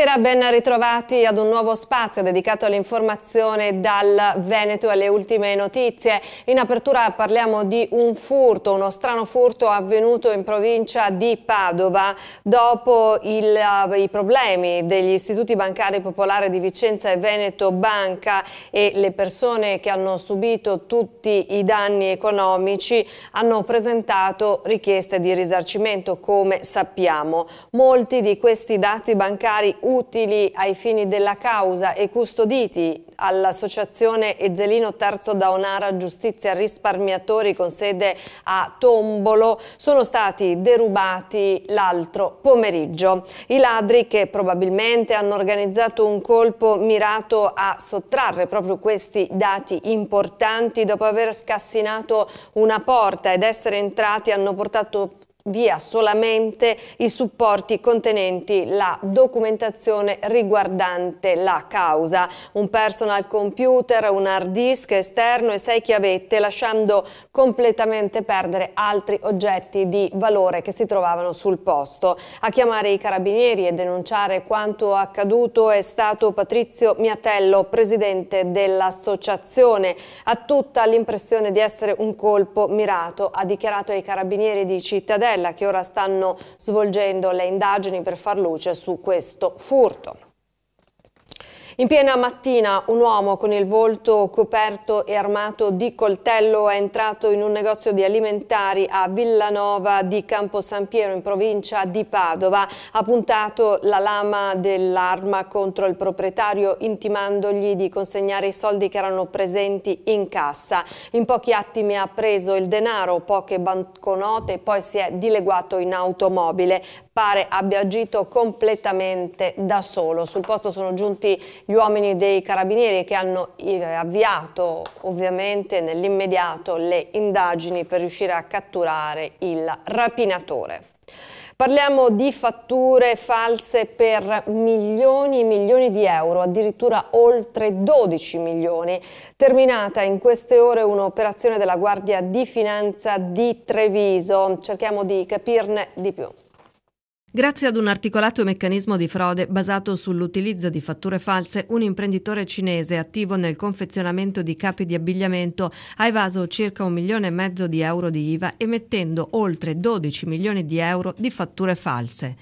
Buonasera, ben ritrovati ad un nuovo spazio dedicato all'informazione dal Veneto e alle ultime notizie. In apertura parliamo di un furto, uno strano furto avvenuto in provincia di Padova dopo il, eh, i problemi degli istituti bancari popolari di Vicenza e Veneto Banca e le persone che hanno subito tutti i danni economici hanno presentato richieste di risarcimento come sappiamo. Molti di questi dati bancari utili ai fini della causa e custoditi all'associazione Ezzelino Terzo Daonara Giustizia Risparmiatori con sede a Tombolo sono stati derubati l'altro pomeriggio. I ladri che probabilmente hanno organizzato un colpo mirato a sottrarre proprio questi dati importanti dopo aver scassinato una porta ed essere entrati hanno portato via solamente i supporti contenenti la documentazione riguardante la causa, un personal computer, un hard disk esterno e sei chiavette, lasciando completamente perdere altri oggetti di valore che si trovavano sul posto. A chiamare i carabinieri e denunciare quanto accaduto è stato Patrizio Miatello, presidente dell'associazione. Ha tutta l'impressione di essere un colpo mirato, ha dichiarato ai carabinieri di Cittadella Mattarella che ora stanno svolgendo le indagini per far luce su questo furto. In piena mattina un uomo con il volto coperto e armato di coltello è entrato in un negozio di alimentari a Villanova di Campo San Piero in provincia di Padova. Ha puntato la lama dell'arma contro il proprietario intimandogli di consegnare i soldi che erano presenti in cassa. In pochi attimi ha preso il denaro, poche banconote e poi si è dileguato in automobile pare abbia agito completamente da solo. Sul posto sono giunti gli uomini dei carabinieri che hanno eh, avviato ovviamente nell'immediato le indagini per riuscire a catturare il rapinatore. Parliamo di fatture false per milioni e milioni di euro, addirittura oltre 12 milioni. Terminata in queste ore un'operazione della Guardia di Finanza di Treviso. Cerchiamo di capirne di più. Grazie ad un articolato meccanismo di frode basato sull'utilizzo di fatture false, un imprenditore cinese attivo nel confezionamento di capi di abbigliamento ha evaso circa un milione e mezzo di euro di IVA emettendo oltre 12 milioni di euro di fatture false.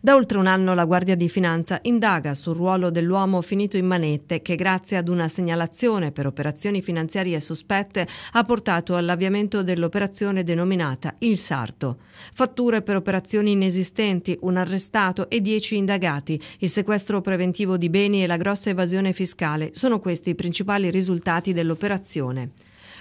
Da oltre un anno la Guardia di Finanza indaga sul ruolo dell'uomo finito in manette che grazie ad una segnalazione per operazioni finanziarie sospette ha portato all'avviamento dell'operazione denominata Il Sarto. Fatture per operazioni inesistenti, un arrestato e dieci indagati, il sequestro preventivo di beni e la grossa evasione fiscale sono questi i principali risultati dell'operazione.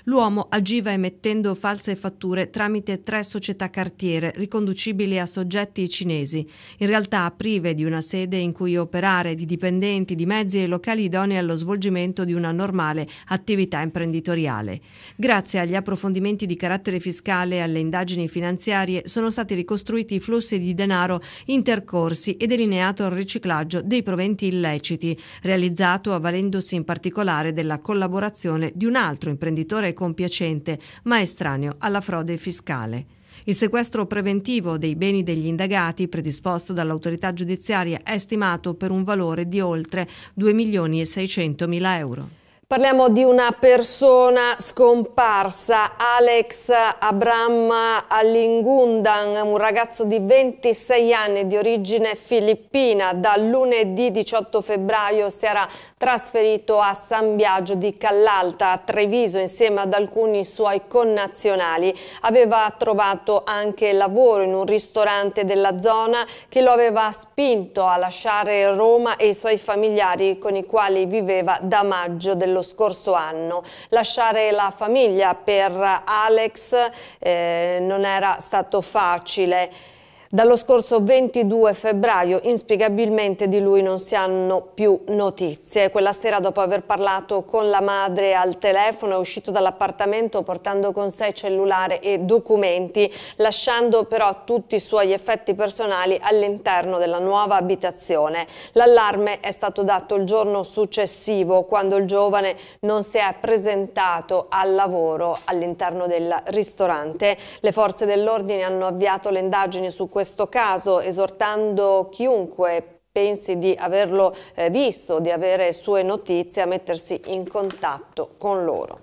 L'uomo agiva emettendo false fatture tramite tre società cartiere riconducibili a soggetti cinesi, in realtà prive di una sede in cui operare, di dipendenti, di mezzi e locali idonei allo svolgimento di una normale attività imprenditoriale. Grazie agli approfondimenti di carattere fiscale e alle indagini finanziarie sono stati ricostruiti i flussi di denaro intercorsi e delineato il riciclaggio dei proventi illeciti, realizzato avvalendosi in particolare della collaborazione di un altro imprenditore compiacente, ma estraneo alla frode fiscale. Il sequestro preventivo dei beni degli indagati, predisposto dall'autorità giudiziaria, è stimato per un valore di oltre 2 milioni e 600 mila euro. Parliamo di una persona scomparsa, Alex Abram Allingundan, un ragazzo di 26 anni di origine filippina. Da lunedì 18 febbraio si era trasferito a San Biagio di Callalta, a Treviso, insieme ad alcuni suoi connazionali. Aveva trovato anche lavoro in un ristorante della zona che lo aveva spinto a lasciare Roma e i suoi familiari con i quali viveva da maggio dello scorso anno. Lasciare la famiglia per Alex eh, non era stato facile. Dallo scorso 22 febbraio inspiegabilmente di lui non si hanno più notizie. Quella sera dopo aver parlato con la madre al telefono è uscito dall'appartamento portando con sé cellulare e documenti, lasciando però tutti i suoi effetti personali all'interno della nuova abitazione. L'allarme è stato dato il giorno successivo quando il giovane non si è presentato al lavoro all'interno del ristorante. Le forze dell'ordine hanno avviato le indagini su questo questo caso, esortando chiunque pensi di averlo eh, visto, di avere sue notizie, a mettersi in contatto con loro.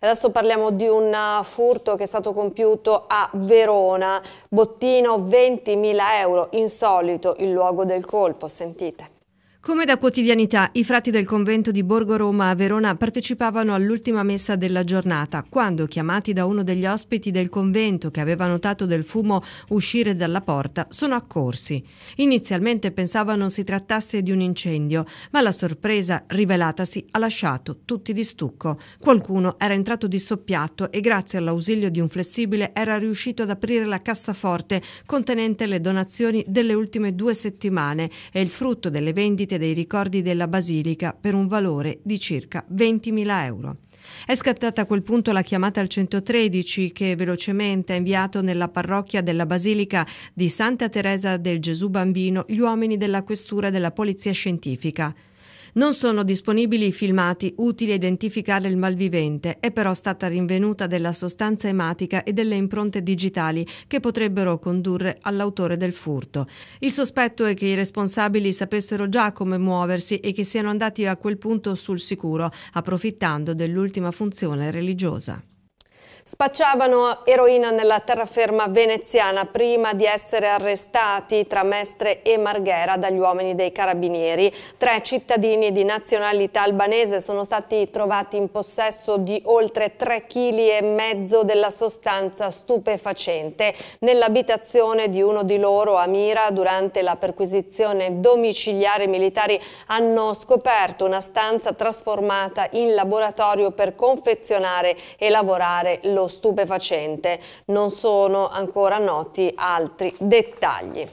Adesso parliamo di un furto che è stato compiuto a Verona, bottino 20.000 euro, insolito il luogo del colpo, sentite. Come da quotidianità, i frati del convento di Borgo Roma a Verona partecipavano all'ultima messa della giornata, quando, chiamati da uno degli ospiti del convento che aveva notato del fumo uscire dalla porta, sono accorsi. Inizialmente pensavano si trattasse di un incendio, ma la sorpresa rivelatasi ha lasciato tutti di stucco. Qualcuno era entrato di soppiatto e grazie all'ausilio di un flessibile era riuscito ad aprire la cassaforte contenente le donazioni delle ultime due settimane e il frutto delle vendite monumenti e dei ricordi della Basilica per un valore di circa 20.000 euro. È scattata a quel punto la chiamata al 113 che velocemente ha inviato nella parrocchia della Basilica di Santa Teresa del Gesù Bambino gli uomini della questura della polizia scientifica. Non sono disponibili i filmati utili a identificare il malvivente, è però stata rinvenuta della sostanza ematica e delle impronte digitali che potrebbero condurre all'autore del furto. Il sospetto è che i responsabili sapessero già come muoversi e che siano andati a quel punto sul sicuro, approfittando dell'ultima funzione religiosa. Spacciavano eroina nella terraferma veneziana prima di essere arrestati tra Mestre e Marghera dagli uomini dei carabinieri. Tre cittadini di nazionalità albanese sono stati trovati in possesso di oltre 3,5 kg della sostanza stupefacente nell'abitazione di uno di loro Amira, durante la perquisizione domiciliare militari hanno scoperto una stanza trasformata in laboratorio per confezionare e lavorare dello stupefacente. Non sono ancora noti altri dettagli.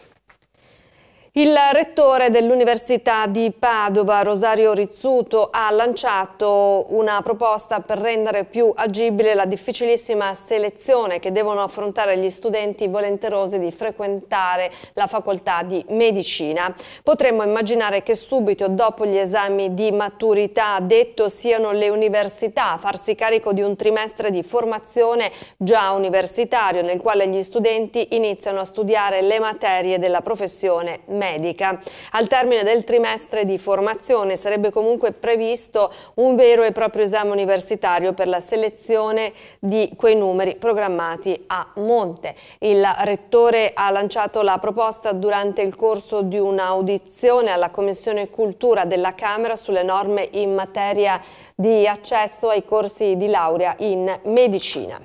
Il rettore dell'Università di Padova, Rosario Rizzuto, ha lanciato una proposta per rendere più agibile la difficilissima selezione che devono affrontare gli studenti volenterosi di frequentare la facoltà di medicina. Potremmo immaginare che subito dopo gli esami di maturità detto siano le università a farsi carico di un trimestre di formazione già universitario nel quale gli studenti iniziano a studiare le materie della professione medica medica. Al termine del trimestre di formazione sarebbe comunque previsto un vero e proprio esame universitario per la selezione di quei numeri programmati a monte. Il rettore ha lanciato la proposta durante il corso di un'audizione alla Commissione Cultura della Camera sulle norme in materia di accesso ai corsi di laurea in medicina.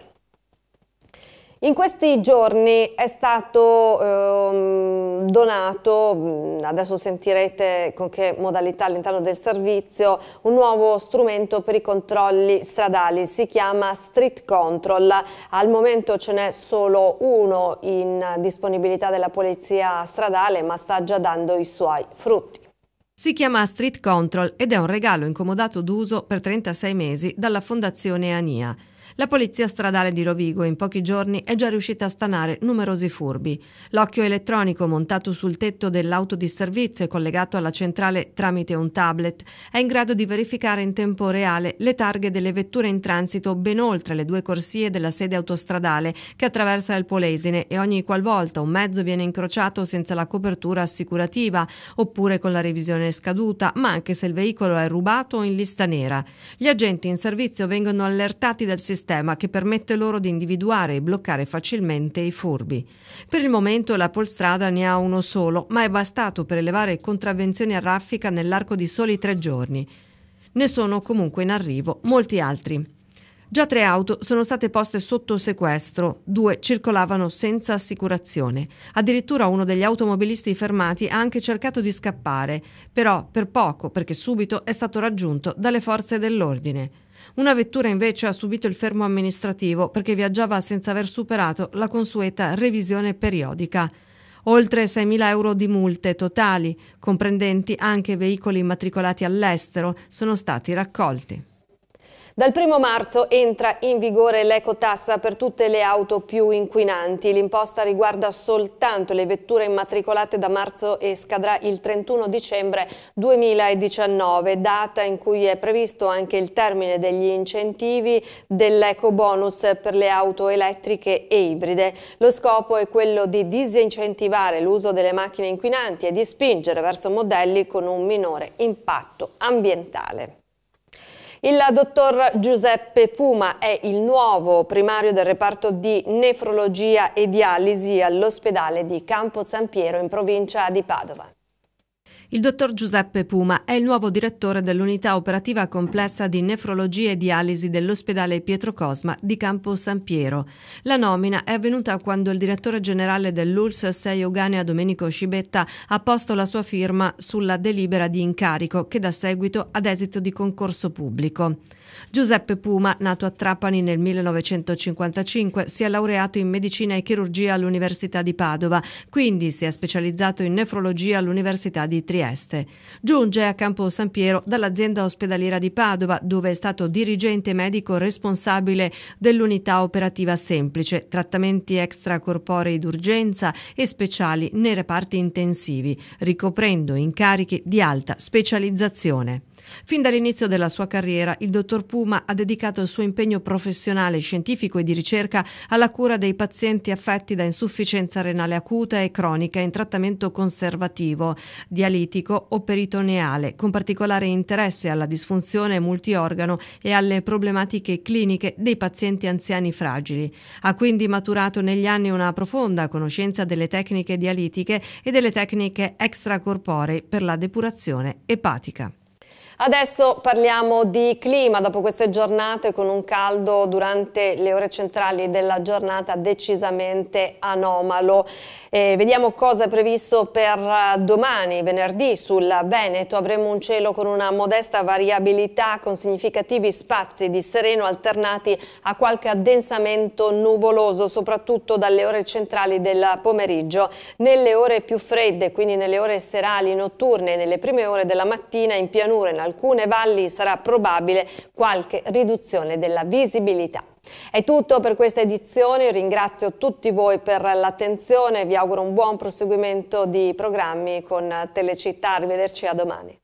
In questi giorni è stato eh, donato, adesso sentirete con che modalità all'interno del servizio, un nuovo strumento per i controlli stradali, si chiama Street Control. Al momento ce n'è solo uno in disponibilità della polizia stradale, ma sta già dando i suoi frutti. Si chiama Street Control ed è un regalo incomodato d'uso per 36 mesi dalla Fondazione Ania. La polizia stradale di Rovigo in pochi giorni è già riuscita a stanare numerosi furbi. L'occhio elettronico montato sul tetto dell'auto di servizio e collegato alla centrale tramite un tablet è in grado di verificare in tempo reale le targhe delle vetture in transito ben oltre le due corsie della sede autostradale che attraversa il Polesine e ogni qualvolta un mezzo viene incrociato senza la copertura assicurativa oppure con la revisione scaduta, ma anche se il veicolo è rubato o in lista nera. Gli agenti in servizio vengono allertati dal sistema sistema che permette loro di individuare e bloccare facilmente i furbi. Per il momento la polstrada ne ha uno solo, ma è bastato per elevare contravvenzioni a raffica nell'arco di soli tre giorni. Ne sono comunque in arrivo molti altri. Già tre auto sono state poste sotto sequestro, due circolavano senza assicurazione. Addirittura uno degli automobilisti fermati ha anche cercato di scappare, però per poco perché subito è stato raggiunto dalle forze dell'ordine. Una vettura invece ha subito il fermo amministrativo perché viaggiava senza aver superato la consueta revisione periodica oltre 6.000 euro di multe totali, comprendenti anche veicoli immatricolati all'estero, sono stati raccolti. Dal 1 marzo entra in vigore l'ecotassa per tutte le auto più inquinanti. L'imposta riguarda soltanto le vetture immatricolate da marzo e scadrà il 31 dicembre 2019, data in cui è previsto anche il termine degli incentivi dell'eco bonus per le auto elettriche e ibride. Lo scopo è quello di disincentivare l'uso delle macchine inquinanti e di spingere verso modelli con un minore impatto ambientale. Il dottor Giuseppe Puma è il nuovo primario del reparto di nefrologia e dialisi all'ospedale di Campo San Piero in provincia di Padova. Il dottor Giuseppe Puma è il nuovo direttore dell'unità operativa complessa di nefrologia e dialisi dell'ospedale Pietro Cosma di Campo San Piero. La nomina è avvenuta quando il direttore generale dell'ULS 6 Euganea Domenico Scibetta ha posto la sua firma sulla delibera di incarico che dà seguito ad esito di concorso pubblico. Giuseppe Puma, nato a Trapani nel 1955, si è laureato in medicina e chirurgia all'Università di Padova, quindi si è specializzato in nefrologia all'Università di Trieste. Trieste. Giunge a Campo San Piero dall'azienda ospedaliera di Padova, dove è stato dirigente medico responsabile dell'unità operativa semplice, trattamenti extracorporei d'urgenza e speciali nei reparti intensivi, ricoprendo incarichi di alta specializzazione. Fin dall'inizio della sua carriera, il dottor Puma ha dedicato il suo impegno professionale, scientifico e di ricerca alla cura dei pazienti affetti da insufficienza renale acuta e cronica in trattamento conservativo, dialitico o peritoneale, con particolare interesse alla disfunzione multiorgano e alle problematiche cliniche dei pazienti anziani fragili. Ha quindi maturato negli anni una profonda conoscenza delle tecniche dialitiche e delle tecniche extracorporee per la depurazione epatica. Adesso parliamo di clima, dopo queste giornate con un caldo durante le ore centrali della giornata decisamente anomalo. Eh, vediamo cosa è previsto per eh, domani, venerdì, sul Veneto. Avremo un cielo con una modesta variabilità, con significativi spazi di sereno alternati a qualche addensamento nuvoloso, soprattutto dalle ore centrali del pomeriggio. Nelle ore più fredde, quindi nelle ore serali, notturne, nelle prime ore della mattina, in pianura, in alcune valli sarà probabile qualche riduzione della visibilità. È tutto per questa edizione, ringrazio tutti voi per l'attenzione, vi auguro un buon proseguimento di programmi con Telecittà, arrivederci a domani.